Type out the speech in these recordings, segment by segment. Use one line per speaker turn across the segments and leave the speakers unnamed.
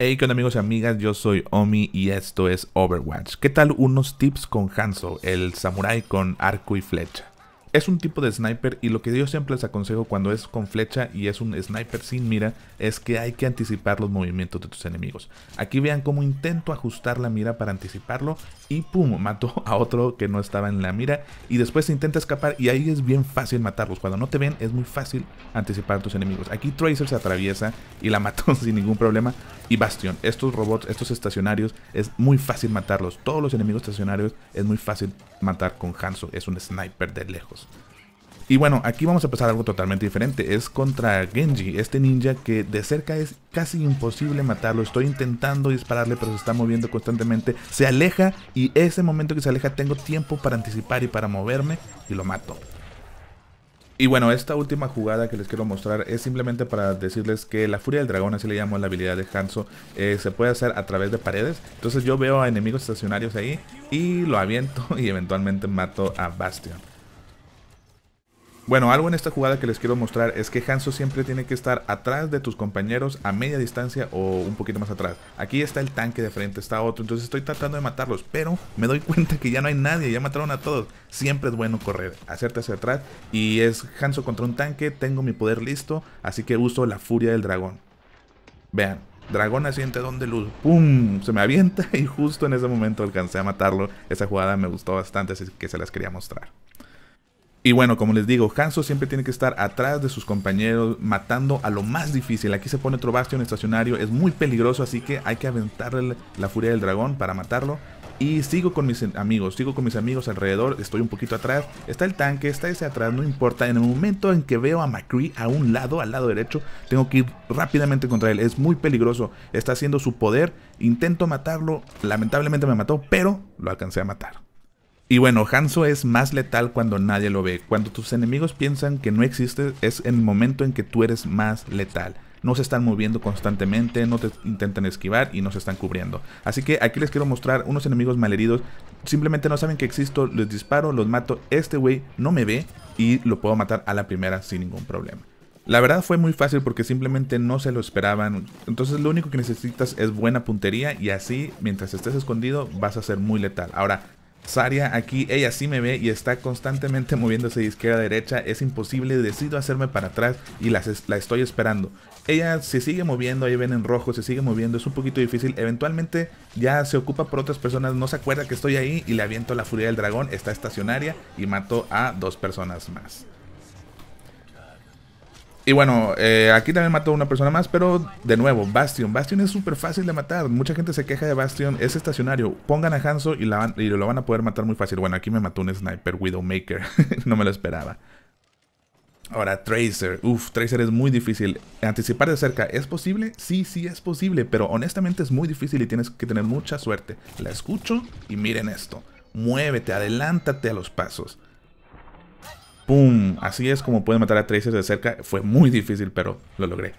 Hey, ¿qué amigos y amigas? Yo soy Omi y esto es Overwatch. ¿Qué tal unos tips con Hanzo, el samurái con arco y flecha? Es un tipo de sniper y lo que yo siempre les aconsejo cuando es con flecha y es un sniper sin mira es que hay que anticipar los movimientos de tus enemigos. Aquí vean cómo intento ajustar la mira para anticiparlo y pum, mató a otro que no estaba en la mira y después se intenta escapar y ahí es bien fácil matarlos. Cuando no te ven es muy fácil anticipar a tus enemigos. Aquí Tracer se atraviesa y la mató sin ningún problema y Bastion. Estos robots, estos estacionarios es muy fácil matarlos. Todos los enemigos estacionarios es muy fácil matar con Hanzo. Es un sniper de lejos. Y bueno, aquí vamos a empezar algo totalmente diferente. Es contra Genji, este ninja que de cerca es casi imposible matarlo. Estoy intentando dispararle, pero se está moviendo constantemente. Se aleja y ese momento que se aleja tengo tiempo para anticipar y para moverme y lo mato. Y bueno, esta última jugada que les quiero mostrar es simplemente para decirles que la furia del dragón, así le llamo la habilidad de Hanzo, eh, se puede hacer a través de paredes. Entonces yo veo a enemigos estacionarios ahí y lo aviento y eventualmente mato a Bastion. Bueno, algo en esta jugada que les quiero mostrar es que Hanzo siempre tiene que estar atrás de tus compañeros a media distancia o un poquito más atrás. Aquí está el tanque de frente, está otro, entonces estoy tratando de matarlos, pero me doy cuenta que ya no hay nadie, ya mataron a todos. Siempre es bueno correr, hacerte hacia atrás y es Hanzo contra un tanque, tengo mi poder listo, así que uso la furia del dragón. Vean, Dragón asiente donde luz, ¡pum! Se me avienta y justo en ese momento alcancé a matarlo. Esa jugada me gustó bastante, así que se las quería mostrar. Y bueno, como les digo, Hanso siempre tiene que estar atrás de sus compañeros, matando a lo más difícil. Aquí se pone otro bastión estacionario, es muy peligroso, así que hay que aventarle la furia del dragón para matarlo. Y sigo con mis amigos, sigo con mis amigos alrededor, estoy un poquito atrás. Está el tanque, está ese atrás, no importa. En el momento en que veo a McCree a un lado, al lado derecho, tengo que ir rápidamente contra él. Es muy peligroso, está haciendo su poder. Intento matarlo, lamentablemente me mató, pero lo alcancé a matar. Y bueno, Hanzo es más letal cuando nadie lo ve. Cuando tus enemigos piensan que no existe, es el momento en que tú eres más letal. No se están moviendo constantemente, no te intentan esquivar y no se están cubriendo. Así que aquí les quiero mostrar unos enemigos malheridos. Simplemente no saben que existo, les disparo, los mato. Este güey no me ve y lo puedo matar a la primera sin ningún problema. La verdad fue muy fácil porque simplemente no se lo esperaban. Entonces lo único que necesitas es buena puntería y así mientras estés escondido vas a ser muy letal. Ahora, Saria aquí, ella sí me ve y está constantemente moviéndose de izquierda a derecha. Es imposible, decido hacerme para atrás y la, la estoy esperando. Ella se sigue moviendo, ahí ven en rojo, se sigue moviendo, es un poquito difícil. Eventualmente ya se ocupa por otras personas, no se acuerda que estoy ahí y le aviento la furia del dragón. Está estacionaria y mató a dos personas más. Y bueno, eh, aquí también mató a una persona más, pero de nuevo, Bastion. Bastion es súper fácil de matar. Mucha gente se queja de Bastion. Es estacionario. Pongan a Hanzo y, la y lo van a poder matar muy fácil. Bueno, aquí me mató un sniper Widowmaker. no me lo esperaba. Ahora, Tracer. Uf, Tracer es muy difícil. Anticipar de cerca, ¿es posible? Sí, sí es posible, pero honestamente es muy difícil y tienes que tener mucha suerte. La escucho y miren esto. Muévete, adelántate a los pasos. ¡Pum! Así es como puedes matar a Tracer de cerca. Fue muy difícil, pero lo logré.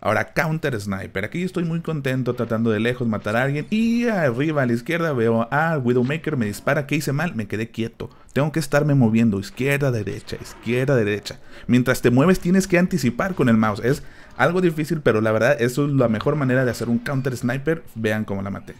Ahora, Counter Sniper. Aquí estoy muy contento tratando de lejos matar a alguien. Y arriba a la izquierda veo a Widowmaker. Me dispara. ¿Qué hice mal? Me quedé quieto. Tengo que estarme moviendo. Izquierda, derecha, izquierda, derecha. Mientras te mueves tienes que anticipar con el mouse. Es algo difícil, pero la verdad eso es la mejor manera de hacer un Counter Sniper. Vean cómo la maté.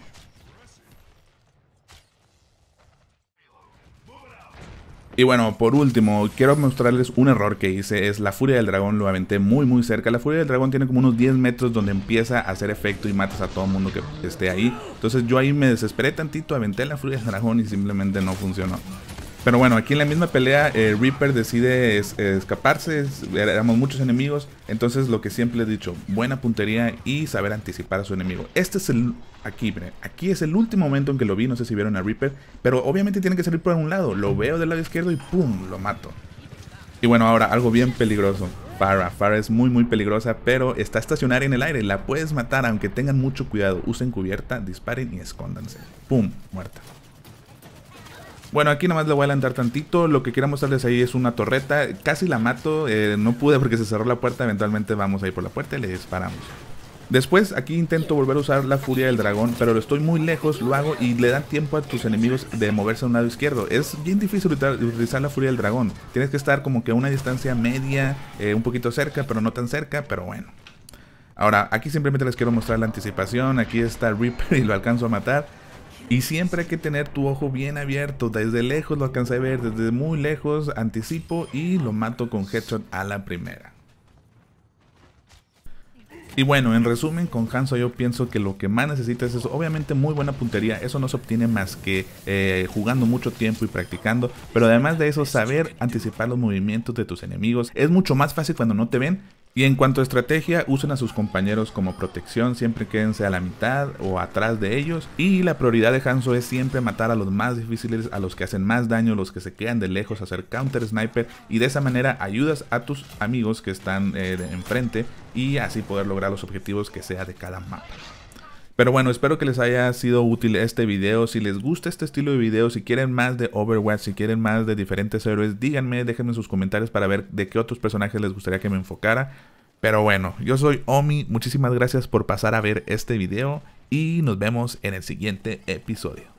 Y bueno, por último, quiero mostrarles un error que hice, es la furia del dragón, lo aventé muy muy cerca. La furia del dragón tiene como unos 10 metros donde empieza a hacer efecto y matas a todo el mundo que esté ahí. Entonces yo ahí me desesperé tantito, aventé la furia del dragón y simplemente no funcionó. Pero bueno, aquí en la misma pelea eh, Reaper decide escaparse, muchos enemigos, entonces lo que siempre he dicho, buena puntería y saber anticipar a su enemigo. Este es el, aquí, aquí es el último momento en que lo vi, no sé si vieron a Reaper, pero obviamente tiene que salir por un lado, lo veo del lado izquierdo y ¡pum! lo mato. Y bueno, ahora algo bien peligroso. Para. Farah es muy muy peligrosa, pero está estacionaria en el aire. La puedes matar aunque tengan mucho cuidado. Usen cubierta, disparen y escóndanse. ¡Pum! Muerta. Bueno, aquí nada más le voy a adelantar tantito. Lo que quiero mostrarles ahí es una torreta. Casi la mato, eh, no pude porque se cerró la puerta. Eventualmente vamos a ir por la puerta y le disparamos. Después aquí intento volver a usar la furia del dragón, pero lo estoy muy lejos, lo hago y le dan tiempo a tus enemigos de moverse a un lado izquierdo. Es bien difícil utilizar la furia del dragón. Tienes que estar como que a una distancia media, eh, un poquito cerca, pero no tan cerca, pero bueno. Ahora, aquí simplemente les quiero mostrar la anticipación. Aquí está Reaper y lo alcanzo a matar. Y siempre hay que tener tu ojo bien abierto. Desde lejos lo alcanza a ver, desde muy lejos anticipo y lo mato con headshot a la primera. Y bueno, en resumen, con Hanzo yo pienso que lo que más necesitas es obviamente muy buena puntería. Eso no se obtiene más que eh, jugando mucho tiempo y practicando. Pero además de eso, saber anticipar los movimientos de tus enemigos. Es mucho más fácil cuando no te ven y en cuanto a estrategia, usen a sus compañeros como protección, siempre quédense a la mitad o atrás de ellos. Y la prioridad de Hanzo es siempre matar a los más difíciles, a los que hacen más daño, los que se quedan de lejos, hacer counter sniper. Y de esa manera ayudas a tus amigos que están eh, enfrente y así poder lograr los objetivos que sea de cada mapa. Pero bueno, espero que les haya sido útil este video. Si les gusta este estilo de video, si quieren más de Overwatch, si quieren más de diferentes héroes, díganme, déjenme sus comentarios para ver de qué otros personajes les gustaría que me enfocara. Pero bueno, yo soy Omi, muchísimas gracias por pasar a ver este video y nos vemos en el siguiente episodio.